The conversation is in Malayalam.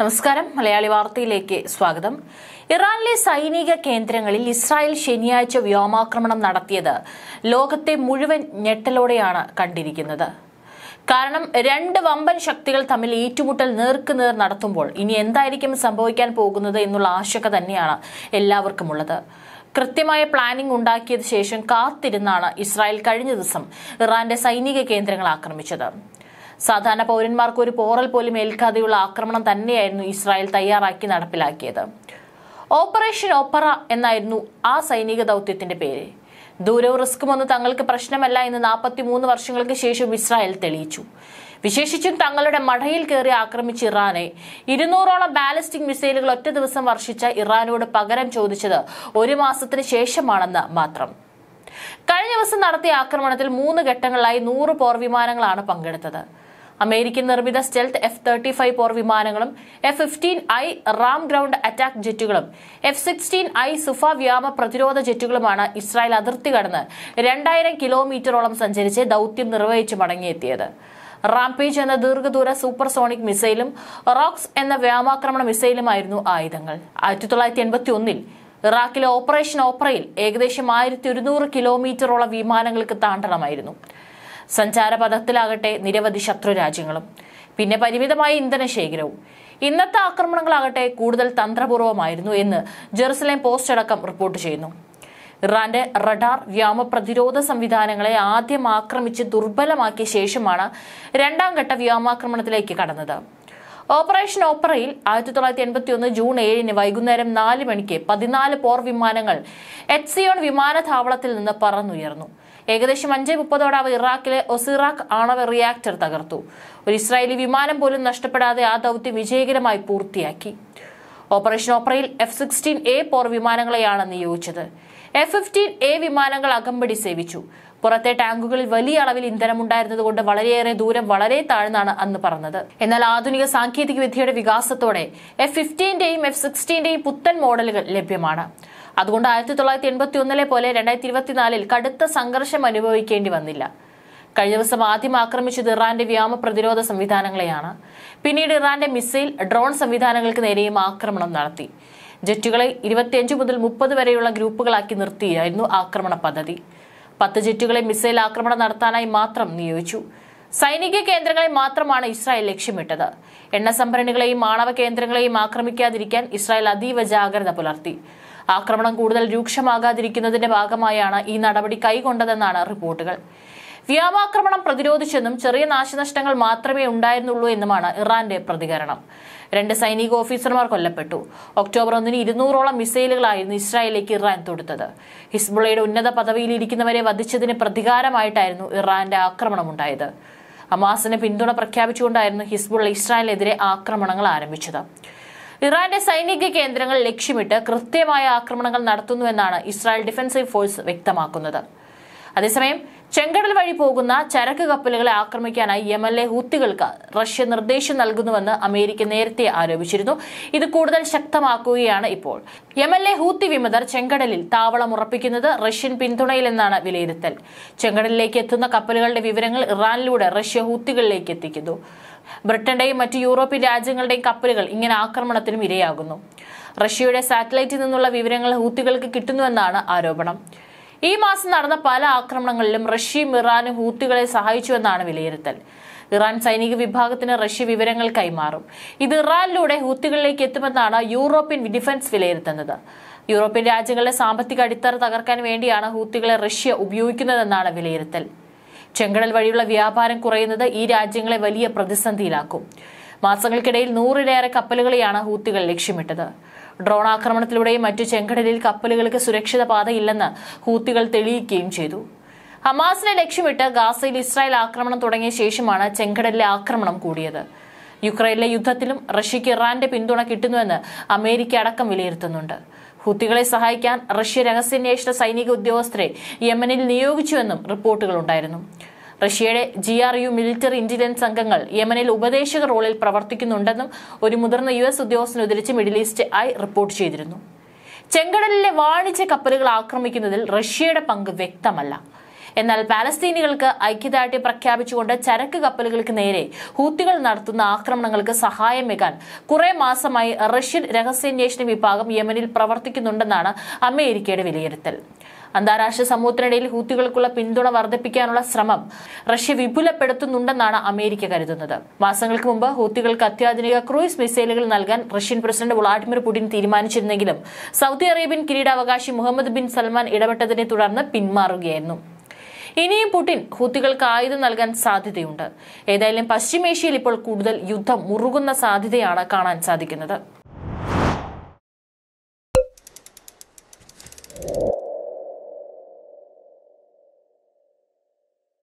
നമസ്കാരം മലയാളി വാർത്തയിലേക്ക് സ്വാഗതം ഇറാനിലെ സൈനിക കേന്ദ്രങ്ങളിൽ ഇസ്രായേൽ ശനിയാഴ്ച വ്യോമാക്രമണം നടത്തിയത് ലോകത്തെ മുഴുവൻ ഞെട്ടലോടെയാണ് കണ്ടിരിക്കുന്നത് കാരണം രണ്ട് വമ്പൻ ശക്തികൾ തമ്മിൽ ഏറ്റുമുട്ടൽ നേർക്കുനേർ നേർ നടത്തുമ്പോൾ ഇനി എന്തായിരിക്കും സംഭവിക്കാൻ പോകുന്നത് എന്നുള്ള ആശങ്ക തന്നെയാണ് എല്ലാവർക്കുമുള്ളത് കൃത്യമായ പ്ലാനിംഗ് ഉണ്ടാക്കിയത് ശേഷം കാത്തിരുന്നാണ് ഇസ്രായേൽ കഴിഞ്ഞ ദിവസം ഇറാന്റെ സൈനിക കേന്ദ്രങ്ങൾ ആക്രമിച്ചത് സാധാരണ പൗരന്മാർക്ക് ഒരു പോറൽ പോലും ഏൽക്കാതെയുള്ള ആക്രമണം തന്നെയായിരുന്നു ഇസ്രായേൽ തയ്യാറാക്കി നടപ്പിലാക്കിയത് ഓപ്പറേഷൻ ഓപ്പറ എന്നായിരുന്നു ആ സൈനിക ദൗത്യത്തിന്റെ പേര് ദൂരവും ഒന്നും തങ്ങൾക്ക് പ്രശ്നമല്ല എന്ന് നാൽപ്പത്തി മൂന്ന് വർഷങ്ങൾക്ക് ശേഷം ഇസ്രായേൽ തെളിയിച്ചു വിശേഷിച്ചും തങ്ങളുടെ മടയിൽ കയറി ആക്രമിച്ച ഇറാനെ ഇരുന്നൂറോളം ബാലിസ്റ്റിക് മിസൈലുകൾ ഒറ്റ ദിവസം വർഷിച്ച ഇറാനോട് പകരം ചോദിച്ചത് ഒരു മാസത്തിന് ശേഷമാണെന്ന് മാത്രം കഴിഞ്ഞ ദിവസം നടത്തിയ ആക്രമണത്തിൽ മൂന്ന് ഘട്ടങ്ങളിലായി നൂറ് പോർവിമാനങ്ങളാണ് പങ്കെടുത്തത് അമേരിക്കൻ നിർമ്മിത സ്റ്റെൽത്ത് എഫ് തേർട്ടി ഫൈവ് പോർ വിമാനങ്ങളും F fifteen I Ra'am ground attack ജെറ്റുകളും എഫ് സിക്സ്റ്റീൻ ഐ സുഫ വ്യാമ പ്രതിരോധ ജെറ്റുകളുമാണ് ഇസ്രായേൽ അതിർത്തി കടന്ന് രണ്ടായിരം കിലോമീറ്ററോളം സഞ്ചരിച്ച് ദൌത്യം നിർവഹിച്ച് മടങ്ങിയെത്തിയത് റാംപേജ് എന്ന ദീർഘദൂര സൂപ്പർസോണിക് മിസൈലും റോക്സ് എന്ന വ്യോമാക്രമണ മിസൈലുമായിരുന്നു ആയുധങ്ങൾ ആയിരത്തി തൊള്ളായിരത്തി എൺപത്തി ഒന്നിൽ ഇറാഖിലെ ഓപ്പറേഷൻ ഓപ്രയിൽ ഏകദേശം ആയിരത്തി ഒരുന്നൂറ് കിലോമീറ്ററോളം വിമാനങ്ങൾക്ക് താണ്ടണമായിരുന്നു സഞ്ചാരപഥത്തിലാകട്ടെ നിരവധി ശത്രു രാജ്യങ്ങളും പിന്നെ പരിമിതമായ ശേഖരവും ഇന്നത്തെ ആക്രമണങ്ങളാകട്ടെ കൂടുതൽ തന്ത്രപൂർവ്വമായിരുന്നു എന്ന് ജെറുസലേം പോസ്റ്റ് അടക്കം റിപ്പോർട്ട് ചെയ്യുന്നു ഇറാന്റെ റഡാർ വ്യോമ പ്രതിരോധ സംവിധാനങ്ങളെ ആദ്യം ആക്രമിച്ച് ദുർബലമാക്കിയ ശേഷമാണ് രണ്ടാം ഘട്ട വ്യോമാക്രമണത്തിലേക്ക് കടന്നത് ഓപ്പറേഷൻ ഓപ്പറയിൽ ആയിരത്തി തൊള്ളായിരത്തി എൺപത്തി ഒന്ന് ജൂൺ ഏഴിന് വൈകുന്നേരം നാല് മണിക്ക് പതിനാല് പോർ വിമാനങ്ങൾ എറ്റ്സിയോൺ വിമാനത്താവളത്തിൽ നിന്ന് പറന്നുയർന്നു ഏകദേശം അഞ്ച് മുപ്പതോടെ അവ ഇറാഖിലെ ഒസിറാഖ് ആണവ റിയാക്ടർ തകർത്തു ഒരു ഇസ്രായേലി വിമാനം പോലും നഷ്ടപ്പെടാതെ ആ ദൗത്യം വിജയകരമായി പൂർത്തിയാക്കി ഓപ്പറേഷൻ ഓപ്പറയിൽ എഫ് സിക്സ്റ്റീൻ എ പോർ വിമാനങ്ങളെയാണ് നിയോഗിച്ചത് എഫ് ഫിഫ്റ്റീൻ എ വിമാനങ്ങൾ അകമ്പടി സേവിച്ചു പുറത്തെ ടാങ്കുകളിൽ വലിയ അളവിൽ ഇന്ധനമുണ്ടായിരുന്നതുകൊണ്ട് വളരെയേറെ ദൂരം വളരെ താഴ്ന്നാണ് അന്ന് പറഞ്ഞത് എന്നാൽ ആധുനിക സാങ്കേതിക വിദ്യയുടെ വികാസത്തോടെ എഫ് ഫിഫ്റ്റീന്റെയും എഫ് സിക്സ്റ്റീന്റെയും പുത്തൻ മോഡലുകൾ ലഭ്യമാണ് അതുകൊണ്ട് ആയിരത്തി തൊള്ളായിരത്തി എൺപത്തി ഒന്നിലെ പോലെ രണ്ടായിരത്തി ഇരുപത്തിനാലിൽ കടുത്ത സംഘർഷം അനുഭവിക്കേണ്ടി വന്നില്ല കഴിഞ്ഞ ദിവസം ആദ്യം ആക്രമിച്ചത് ഇറാന്റെ വ്യോമ പ്രതിരോധ സംവിധാനങ്ങളെയാണ് പിന്നീട് ഇറാന്റെ മിസൈൽ ഡ്രോൺ സംവിധാനങ്ങൾക്ക് നേരെയും ആക്രമണം നടത്തി ജെറ്റുകളെ ഇരുപത്തിയഞ്ച് മുതൽ മുപ്പത് വരെയുള്ള ഗ്രൂപ്പുകളാക്കി നിർത്തിയായിരുന്നു ആക്രമണ പദ്ധതി പത്ത് ജെറ്റുകളെ മിസൈൽ ആക്രമണം നടത്താനായി മാത്രം നിയോഗിച്ചു സൈനിക കേന്ദ്രങ്ങളെ മാത്രമാണ് ഇസ്രായേൽ ലക്ഷ്യമിട്ടത് എണ്ണ സംഭരണികളെയും ആണവ കേന്ദ്രങ്ങളെയും ആക്രമിക്കാതിരിക്കാൻ ഇസ്രായേൽ അതീവ ജാഗ്രത പുലർത്തി ആക്രമണം കൂടുതൽ രൂക്ഷമാകാതിരിക്കുന്നതിന്റെ ഭാഗമായാണ് ഈ നടപടി കൈകൊണ്ടതെന്നാണ് റിപ്പോർട്ടുകൾ വ്യോമാക്രമണം പ്രതിരോധിച്ചെന്നും ചെറിയ നാശനഷ്ടങ്ങൾ മാത്രമേ ഉണ്ടായിരുന്നുള്ളൂ എന്നുമാണ് ഇറാന്റെ പ്രതികരണം രണ്ട് സൈനിക ഓഫീസർമാർ കൊല്ലപ്പെട്ടു ഒക്ടോബർ ഒന്നിന് ഇരുന്നൂറോളം മിസൈലുകളായിരുന്നു ഇസ്രായേലിലേക്ക് ഇറാൻ തൊടുത്തത് ഹിസ്ബുള്ളയുടെ ഉന്നത പദവിയിലിരിക്കുന്നവരെ വധിച്ചതിന് പ്രതികാരമായിട്ടായിരുന്നു ഇറാന്റെ ആക്രമണമുണ്ടായത് അമാസിനെ പിന്തുണ പ്രഖ്യാപിച്ചുകൊണ്ടായിരുന്നു ഹിസ്ബുള്ള ഇസ്രായേലിനെതിരെ ആക്രമണങ്ങൾ ആരംഭിച്ചത് ഇറാന്റെ സൈനിക കേന്ദ്രങ്ങൾ ലക്ഷ്യമിട്ട് കൃത്യമായ ആക്രമണങ്ങൾ നടത്തുന്നുവെന്നാണ് ഇസ്രായേൽ ഡിഫൻസീവ് ഫോഴ്സ് വ്യക്തമാക്കുന്നത് അതേസമയം ചെങ്കടൽ വഴി പോകുന്ന ചരക്ക് കപ്പലുകളെ ആക്രമിക്കാനായി എ ഹൂത്തികൾക്ക് റഷ്യ നിർദ്ദേശം നൽകുന്നുവെന്ന് അമേരിക്ക നേരത്തെ ആരോപിച്ചിരുന്നു ഇത് കൂടുതൽ ശക്തമാക്കുകയാണ് ഇപ്പോൾ എ ഹൂത്തി വിമതർ ചെങ്കടലിൽ താവളം ഉറപ്പിക്കുന്നത് റഷ്യൻ പിന്തുണയിലെന്നാണ് വിലയിരുത്തൽ ചെങ്കടലിലേക്ക് എത്തുന്ന കപ്പലുകളുടെ വിവരങ്ങൾ ഇറാനിലൂടെ റഷ്യ ഹൂത്തികളിലേക്ക് എത്തിക്കുന്നു ബ്രിട്ടന്റെയും മറ്റ് യൂറോപ്യൻ രാജ്യങ്ങളുടെയും കപ്പലുകൾ ഇങ്ങനെ ആക്രമണത്തിനും ഇരയാകുന്നു റഷ്യയുടെ സാറ്റലൈറ്റിൽ നിന്നുള്ള വിവരങ്ങൾ ഹൂത്തികൾക്ക് കിട്ടുന്നുവെന്നാണ് ആരോപണം ഈ മാസം നടന്ന പല ആക്രമണങ്ങളിലും റഷ്യയും ഇറാനും ഹൂത്തികളെ സഹായിച്ചുവെന്നാണ് വിലയിരുത്തൽ ഇറാൻ സൈനിക വിഭാഗത്തിന് റഷ്യ വിവരങ്ങൾ കൈമാറും ഇത് ഇറാനിലൂടെ ഹൂത്തികളിലേക്ക് എത്തുമെന്നാണ് യൂറോപ്യൻ ഡിഫൻസ് വിലയിരുത്തുന്നത് യൂറോപ്യൻ രാജ്യങ്ങളുടെ സാമ്പത്തിക അടിത്തറ തകർക്കാൻ വേണ്ടിയാണ് ഹൂത്തികളെ റഷ്യ ഉപയോഗിക്കുന്നതെന്നാണ് വിലയിരുത്തൽ ചെങ്കടൽ വഴിയുള്ള വ്യാപാരം കുറയുന്നത് ഈ രാജ്യങ്ങളെ വലിയ പ്രതിസന്ധിയിലാക്കും മാസങ്ങൾക്കിടയിൽ നൂറിലേറെ കപ്പലുകളെയാണ് ഹൂത്തികൾ ലക്ഷ്യമിട്ടത് ഡ്രോൺ ആക്രമണത്തിലൂടെയും മറ്റു ചെങ്കടലിൽ കപ്പലുകൾക്ക് സുരക്ഷിത പാതയില്ലെന്ന് ഹൂത്തികൾ തെളിയിക്കുകയും ചെയ്തു ഹമാസിനെ ലക്ഷ്യമിട്ട് ഗാസയിൽ ഇസ്രായേൽ ആക്രമണം തുടങ്ങിയ ശേഷമാണ് ചെങ്കടലിലെ ആക്രമണം കൂടിയത് യുക്രൈനിലെ യുദ്ധത്തിലും റഷ്യയ്ക്ക് ഇറാന്റെ പിന്തുണ കിട്ടുന്നുവെന്ന് അമേരിക്ക അടക്കം വിലയിരുത്തുന്നുണ്ട് ഹുത്തികളെ സഹായിക്കാൻ റഷ്യ രഹസ്യാന്വേഷണ സൈനിക ഉദ്യോഗസ്ഥരെ യമനിൽ നിയോഗിച്ചുവെന്നും റിപ്പോർട്ടുകളുണ്ടായിരുന്നു റഷ്യയുടെ G R U military intelligence സംഘങ്ങൾ യമനിൽ ഉപദേശക റോളിൽ പ്രവർത്തിക്കുന്നുണ്ടെന്നും ഒരു മുതിർന്ന യു എസ് ഉദ്യോഗസ്ഥൻ ഉദ്ധരിച്ച് മിഡിൽ ഈസ്റ്റ് ഐ റിപ്പോർട്ട് ചെയ്തിരുന്നു ചെങ്കടലിലെ വാണിജ്യ കപ്പലുകൾ ആക്രമിക്കുന്നതിൽ റഷ്യയുടെ പങ്ക് വ്യക്തമല്ല എന്നാൽ പാലസ്തീനികൾക്ക് ഐക്യദാർഢ്യം പ്രഖ്യാപിച്ചുകൊണ്ട് ചരക്ക് കപ്പലുകൾക്ക് നേരെ ഹൂത്തികൾ നടത്തുന്ന ആക്രമണങ്ങൾക്ക് സഹായം വെക്കാൻ കുറെ മാസമായി റഷ്യൻ രഹസ്യാന്വേഷണ വിഭാഗം യമനിൽ പ്രവർത്തിക്കുന്നുണ്ടെന്നാണ് അമേരിക്കയുടെ വിലയിരുത്തൽ അന്താരാഷ്ട്ര സമൂഹത്തിനിടയിൽ ഹൂത്തികൾക്കുള്ള പിന്തുണ വർദ്ധിപ്പിക്കാനുള്ള ശ്രമം റഷ്യ വിപുലപ്പെടുത്തുന്നുണ്ടെന്നാണ് അമേരിക്ക കരുതുന്നത് മാസങ്ങൾക്ക് മുമ്പ് ഹൂത്തികൾക്ക് അത്യാധുനിക ക്രൂയിസ് മിസൈലുകൾ നൽകാൻ റഷ്യൻ പ്രസിഡന്റ് വ്ളാഡിമിർ പുടിൻ തീരുമാനിച്ചിരുന്നെങ്കിലും സൗദി അറേബ്യൻ കിരീടാവകാശി മുഹമ്മദ് ബിൻ സൽമാൻ ഇടപെട്ടതിനെ തുടർന്ന് പിന്മാറുകയായിരുന്നു ഇനിയും പുടിൻ ഹൂത്തികൾക്ക് ആയുധം നൽകാൻ സാധ്യതയുണ്ട് ഏതായാലും പശ്ചിമേഷ്യയിൽ ഇപ്പോൾ കൂടുതൽ യുദ്ധം മുറുകുന്ന സാധ്യതയാണ് കാണാൻ സാധിക്കുന്നത്